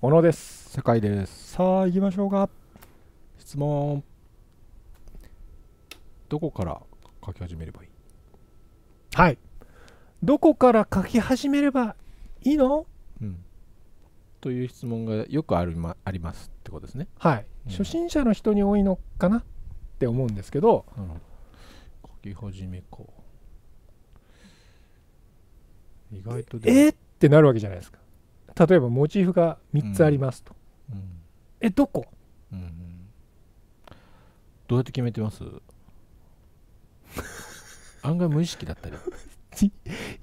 小野です世界ですさあ行きましょうか質問どこから書き始めればいいはいどこから書き始めればいいの、うん、という質問がよくある、ま、ありますってことですねはい、うん、初心者の人に多いのかなって思うんですけど、うん、書き始めか意外とえっ、ってなるわけじゃないですか例えばモチーフが3つありますと、うん、えどこ、うん、どうやって決めてます 案外無意識だったり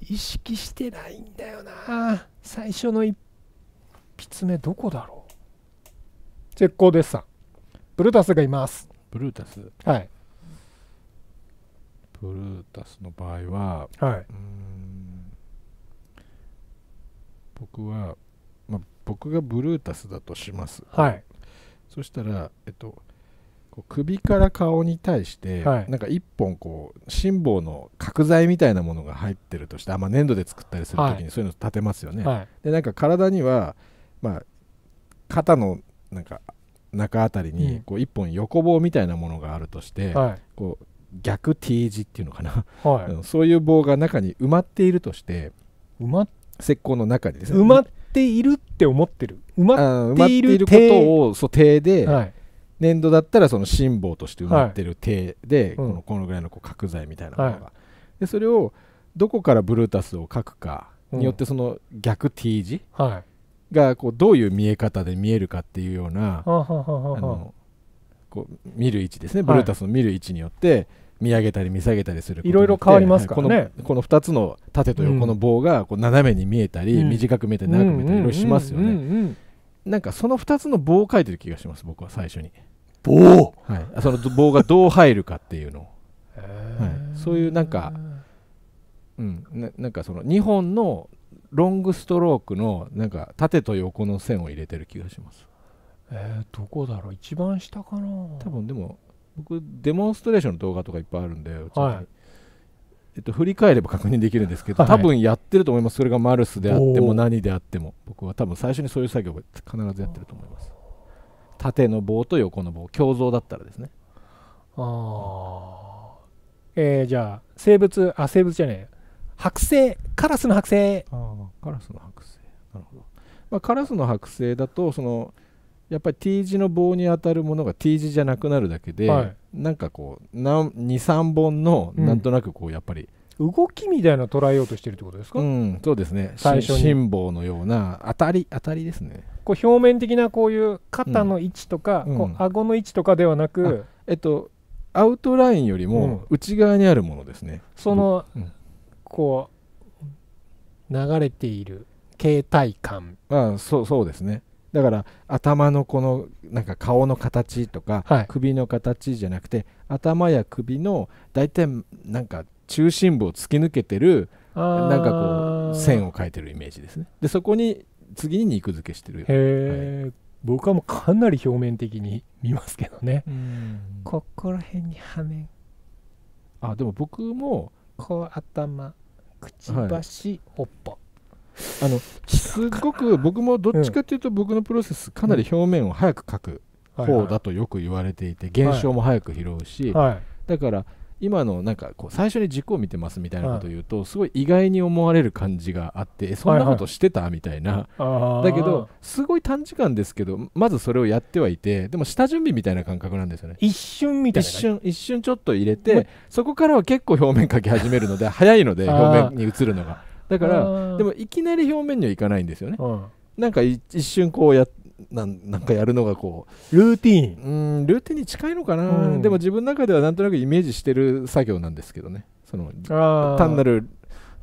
意識してないんだよな最初の一筆目どこだろう絶好デッサンブルータスがいますブルータスはいブルータスの場合は、はい、僕は僕がブルータスだとします、はい、そしたら、えっと、首から顔に対して、はい、なんか一本こう辛抱の角材みたいなものが入ってるとしてあ、まあ、粘土で作ったりする時にそういうの立てますよね、はい、でなんか体には、まあ、肩のなんか中あたりにこう一本横棒みたいなものがあるとして、うん、こう逆 T 字っていうのかな、はい、そういう棒が中に埋まっているとして埋ま石膏の中にですね埋まっているって思ってる埋まっていることをそう手で、はい、粘土だったらその辛抱として埋まってる手で、はい、このこのぐらいのこう角材みたいなものが、はい、でそれをどこからブルータスを描くかによってその逆 T 字がこうどういう見え方で見えるかっていうような、あのこう見る位置ですねブルータスの見る位置によって、見上げたり見下げたりするいろいろ変わりますからね、はい、このこの2つの縦と横の棒がこう斜めに見えたり、うん、短く見えたり長く見えたりいろいろしますよねなんかその2つの棒を書いてる気がします僕は最初に棒、はい、その棒がどう入るかっていうのを、はい、そういうなんかうんななんかその2本のロングストロークのなんか縦と横の線を入れてる気がしますえー、どこだろう一番下かな多分でも僕デモンストレーションの動画とかいっぱいあるんで、はちえっと、振り返れば確認できるんですけど、多分やってると思いますそれがマルスであっても何であっても僕は多分最初にそういう作業を必ずやってると思います縦の棒と横の棒鏡像だったらですねああ、えー、じゃあ生物あ生物じゃねえ剥製カラスの剥製カラスの剥製なるほど、まあ、カラスの剥製だとそのやっぱり T 字の棒に当たるものが T 字じゃなくなるだけで、はい、なんかこう23本のなんとなくこうやっぱり、うん、動きみたいな捉えようとしてるってことですか、うん、そうですね最初辛抱のような当たり当たりですねこう表面的なこういう肩の位置とか、うん、こう顎の位置とかではなく、えっとアウトラインよりも内側にあるものですね、その、こう流れている形態感ああそうそうですねだから頭のこのなんか顔の形とか、はい、首の形じゃなくて頭や首の大体なんか中心部を突き抜けてるなんかこう線を描いてるイメージですねでそこに次に肉付けしてるへえ、はい、僕はもうかなり表面的に見ますけどねここら辺に羽面あでも僕もこう頭くちばし、はい、尾っぽあのすごく僕もどっちかっていうと僕のプロセスかなり表面を早く描く方だとよく言われていて現象も早く拾うし、だから今のなんかこう最初に軸を見てますみたいなことを言うと、すごい意外に思われる感じがあってそんなことしてたみたいな、だけどすごい短時間ですけどまずそれをやってはいてでも下準備みたいな感覚なんですよね一瞬みたいな一瞬一瞬ちょっと入れてそこからは結構表面描き始めるので早いので表面に映るのが。だからでもいきなり表面にはいかないんですよね、うん、なんか一瞬こうやなんなんかやるのがこうルーティンうんルーティンに近いのかな、うん、でも自分の中ではなんとなくイメージしてる作業なんですけどねその単なる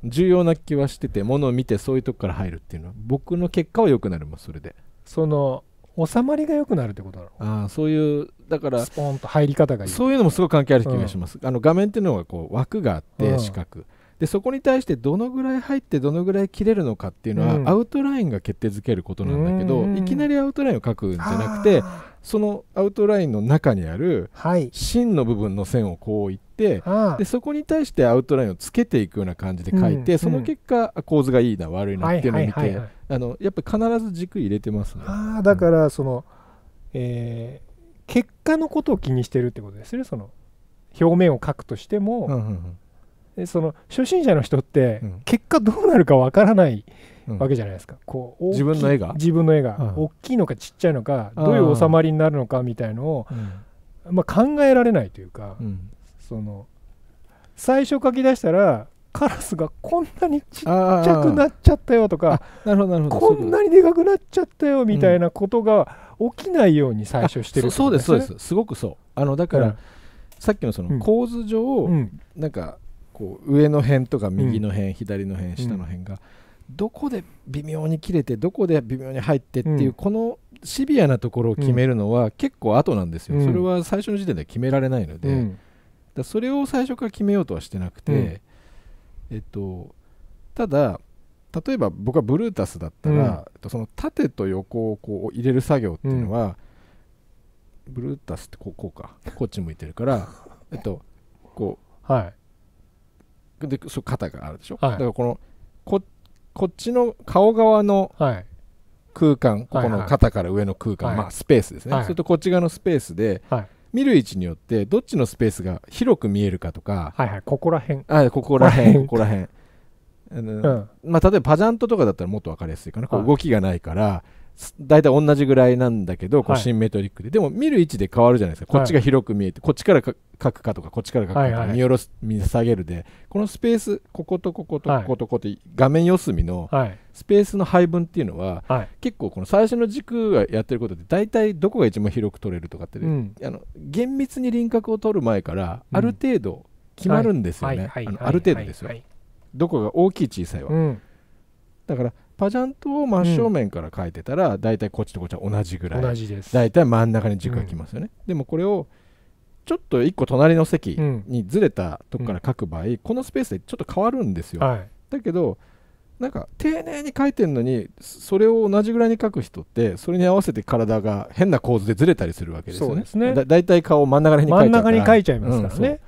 重要な気はしててものを見てそういうとこから入るっていうのは僕の結果は良くなるもんそれでその収まりが良くなるってことろうあそういうだからスポンと入り方がいいそういうのもすごい関係ある気がします、うん、あの画面っていうのはこう枠があって四角、でそこに対してどのぐらい入ってどのぐらい切れるのかっていうのは、うん、アウトラインが決定づけることなんだけど、いきなりアウトラインを書くんじゃなくてそのアウトラインの中にある芯の部分の線をこういって、はい、でそこに対してアウトラインをつけていくような感じで書いて、うん、その結果、うん、構図がいいな悪いなっていうのを見てやっぱ必ず軸入れてますね。あだからその、えー、結果のことを気にしてるってことですねその表面を書くとしても。その初心者の人って結果どうなるかわからないわけじゃないですか、こう自分の絵が自分の絵が、大きいのかちっちゃいのかどういう収まりになるのかみたいのを、まあ、考えられないというか、その最初書き出したらカラスがこんなにちっちゃくなっちゃったよとかこんなにでかくなっちゃったよみたいなことが起きないように最初してる、そうですそうですすごくそうあのだから、さっきのその構図上、なんかこう上の辺とか右の辺、うん、左の辺下の辺が、どこで微妙に切れてどこで微妙に入ってっていう、このシビアなところを決めるのは結構後なんですよ、それは最初の時点では決められないので、だそれを最初から決めようとはしてなくて、えっとただ例えば僕はブルータスだったら、うん、その縦と横をこう入れる作業っていうのは、うん、ブルータスってこうこうかこっち向いてるから えっとこう、はい、でそ肩があるでしょ、はい、だからこのここっちの顔側の空間、はい、ここの肩から上の空間、はいはい、まあ、スペースですね、はい、それとこっち側のスペースで、見る位置によってどっちのスペースが広く見えるかとか、はいはい、ここら辺あここら辺ここら辺あの、うん、まあ、例えばパジャントとかだったらもっと分かりやすいかなこう動きがないから、大体同じぐらいなんだけど、こうシンメトリックで、はい、でも見る位置で変わるじゃないですか、こっちが広く見えて、こっちから書くかとか、こっちから書くかとか、見下ろす、見下げるで、このスペース、こことこことこことこって、画面四隅のスペースの配分っていうのは、はい、結構、この最初の軸がやってることで、大体どこが一番広く取れるとかって、うん、あの厳密に輪郭を取る前から、ある程度決まるんですよね、ある程度ですよ、どこが大きい、小さいは。うん、だからパジャントを真正面から書いてたら、うん、大体こっちとこっちは同じぐらい同じです大体真ん中に軸がきますよね、うん、でもこれをちょっと1個隣の席にずれたとこから書く場合、うん、このスペースでちょっと変わるんですよ、はい、だけどなんか丁寧に書いてるのにそれを同じぐらいに書く人ってそれに合わせて体が変な構図でずれたりするわけですよねそうね、だいたい顔真ん中に書いちゃうから真ん中に書いちゃいますからね、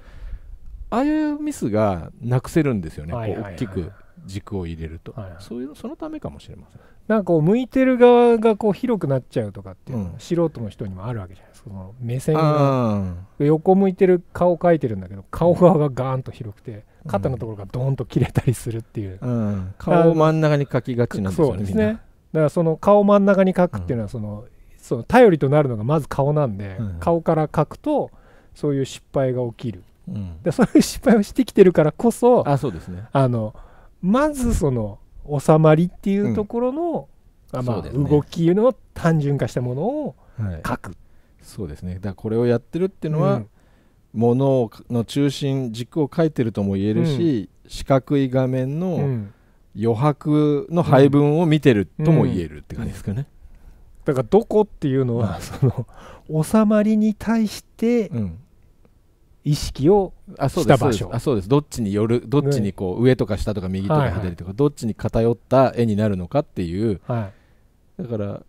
ああいうミスがなくせるんですよね、はいはいはい、大きく軸を入れると、はいはい、そういうそのためかもしれませんなんかこう向いてる側がこう広くなっちゃうとかっていうのは、うん、素人の人にもあるわけじゃないですかその目線が横向いてる顔を描いてるんだけど顔側がガーンと広くて肩のところがドーンと切れたりするっていう、うん、顔を真ん中に描きがちなんですよねそうですねだからその顔真ん中に描くっていうのはその、うん、その頼りとなるのがまず顔なんで、顔から描くとそういう失敗が起きる、でそういう失敗をしてきてるからこそあそうですねあのまずその収まりっていうところの、うん、まあ、ね、動きの単純化したものを書く、はい、そうですねだからこれをやってるっていうのは、うん、ものの中心軸を書いてるとも言えるし、うん、四角い画面の余白の配分を見てるとも言えるって感じですかね、だからどこっていうのは、その収まりに対して、うん意識をした場所あそうですどっちによるどっちにこう、上とか下とか右とか左とか、どっちに偏った絵になるのかっていう、はい、だから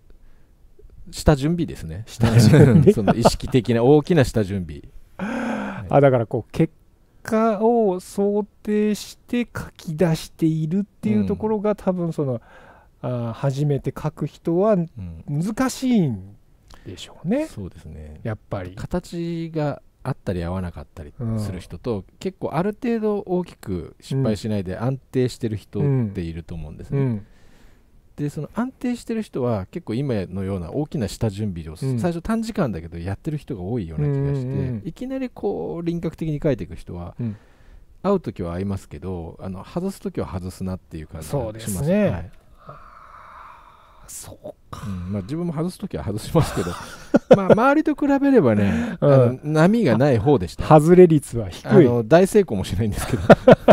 下準備ですね下準備 その意識的な大きな下準備、は い、あだからこう結果を想定して書き出しているっていうところが、うん、多分そのあ初めて書く人は難しいんでしょうね、うん、そうですねやっぱり形が合ったり合わなかったりする人と、うん、結構ある程度大きく失敗しないで安定してる人っていると思うんですね。うんうん、でその安定してる人は結構今のような大きな下準備を、最初短時間だけどやってる人が多いような気がして、うんうんいきなりこう輪郭的に書いていく人は、会う時は会いますけどあの外す時は外すなっていう感じがしますね。はいそうか、うんまあ、自分も外す時は外しますけど まあ周りと比べればね、うん、波がない方でした外れ率は低い大成功もしないんですけど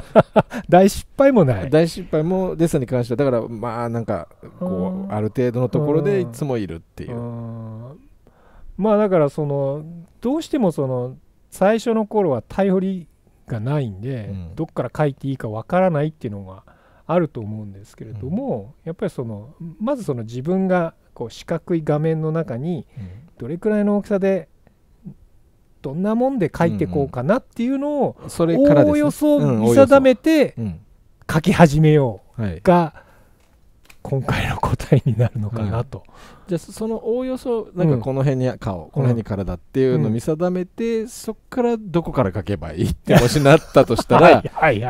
大失敗もない大失敗もデッサンに関してはだからまあなんかこうある程度のところでいつもいるっていうまあだからそのどうしてもその最初の頃は頼りがないんで、うん、どっから書いていいかわからないっていうのがあると思うんですけれども、うん、やっぱりそのまずその自分がこう四角い画面の中にどれくらいの大きさでどんなもんで書いてこうかなっていうのをおおよそ見定めて書き始めようが、今回の答えになるのかなと、はい、じゃあそのおおよそなんかこの辺に顔、うん、この辺に体っていうのを見定めて、うん、そこからどこから書けばいいってもしなったとしたら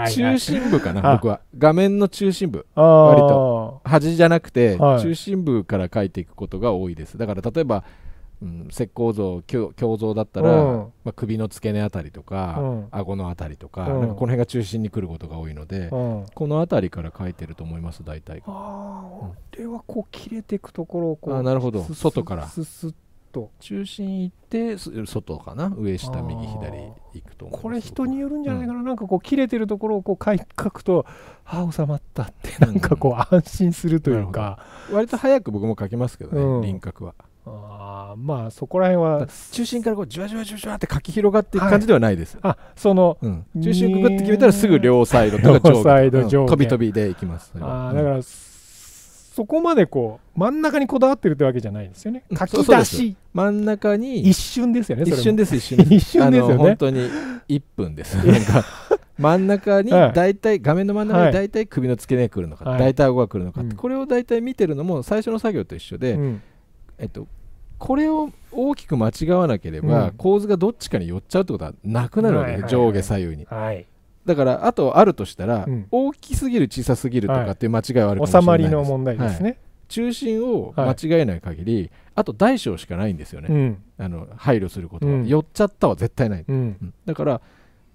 中心部かな僕は画面の中心部割と端じゃなくて中心部から書いていくことが多いですだから例えば「うん、石膏像胸像だったら、うん、まあ、首の付け根あたりとか、うん、顎のあたりとかうん、なんかこの辺が中心に来ることが多いので、この辺りから描いてると思います大体ああ、これはこう切れていくところをこうあなるほど外からすすっと中心行って外かな上下右左行くとこれ人によるんじゃないかな、うん、なんかこう切れてるところをこう描くとああ収まったってなんかこう安心するというか、割と早く僕も描きますけどね、輪郭は。あまあそこら辺は中心からこうじわじわじわじわって書き広がっていく感じではないです、はい、あその、うん、中心くぐって決めたらすぐ両サイドとか上下両飛び飛びでいきますあ、だからそこまでこう真ん中にこだわってるってわけじゃないですよね書き出し真ん中に一瞬ですよね一瞬です一瞬です一瞬ですよね本当に1分です真ん中に大体、はい、画面の真ん中に大体首の付け根が来るのか、はい、大体顎が来るのかって、これを大体見てるのも最初の作業と一緒で、うんえっと、これを大きく間違わなければ、うん、構図がどっちかに寄っちゃうってことはなくなるわけで、す。上下左右に。はいだからあとあるとしたら、うん、大きすぎる小さすぎるとかっていう間違いはあるかもしれない、はい、収まりの問題ですね、はい、中心を間違えない限り、はい、あと大小しかないんですよね、うん、あの配慮することは、うん、寄っちゃったは絶対ない、だから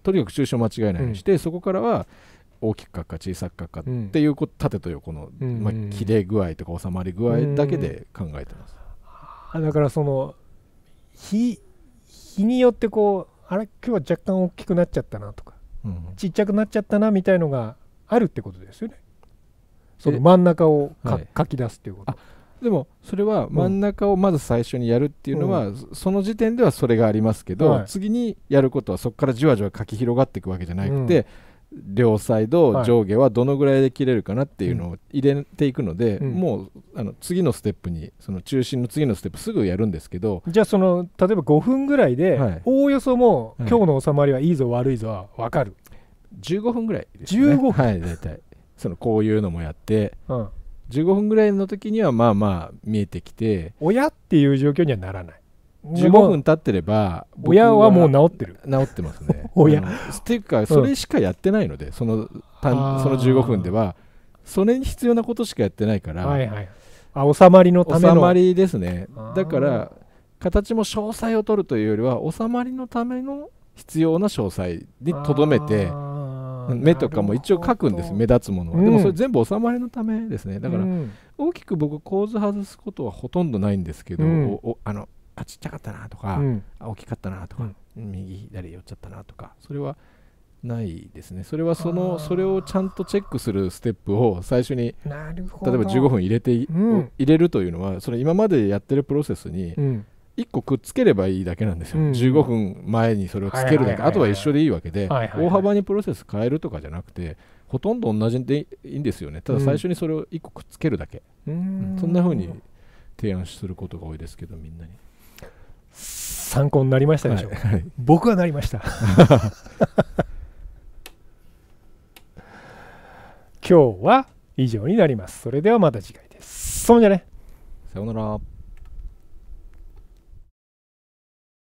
とにかく中心を間違えないようにして、そこからは大きく書くか小さく書くかっていうこ、縦と横の、まあ、切れ具合とか収まり具合だけで考えてます、だからその日日によってこうあれ今日は若干大きくなっちゃったなとか、うん、ちっちゃくなっちゃったなみたいのがあるってことですよねその真ん中をか、はい、書き出すっていうことでもそれは真ん中をまず最初にやるっていうのは、うん、その時点ではそれがありますけど、はい、次にやることはそこからじわじわ書き広がっていくわけじゃなくて、うん両サイド上下はどのぐらいで切れるかなっていうのを入れていくので、うん、もうあの次のステップにその中心の次のステップすぐやるんですけどじゃあその例えば5分ぐらいで、おおよそもう、はい、今日の収まりはいいぞ悪いぞは分かる、15分ぐらいです、ね、15分はい大体そのこういうのもやって、うん、15分ぐらいの時にはまあまあ見えてきて親っていう状況にはならない15分経ってれば親はもう治ってる治ってますね 親っていうかそれしかやってないので、うん、そのたんその15分ではそれに必要なことしかやってないから、はいはい、あ収まりのための収まりですねだから形も詳細を取るというよりは収まりのための必要な詳細にとどめて目とかも一応書くんです目立つものは、うん、でもそれ全部収まりのためですねだから、大きく僕構図外すことはほとんどないんですけど、うん、あのあちっちゃかったなとか、うん、大きかったなとか、うん、右左寄っちゃったなとかそれはないですねそれはそのそれをちゃんとチェックするステップを最初に例えば15分入れて、うん、入れるというのはそれ今までやってるプロセスに1個くっつければいいだけなんですよ、うん、15分前にそれをつけるだけあとは一緒でいいわけで大幅にプロセス変えるとかじゃなくてほとんど同じでいいんですよねただ最初にそれを1個くっつけるだけ、うん、そんな風に提案することが多いですけどみんなに。参考になりましたでしょう、はいはい、僕はなりました 今日は以上になりますそれではまた次回ですそうじゃねさようなら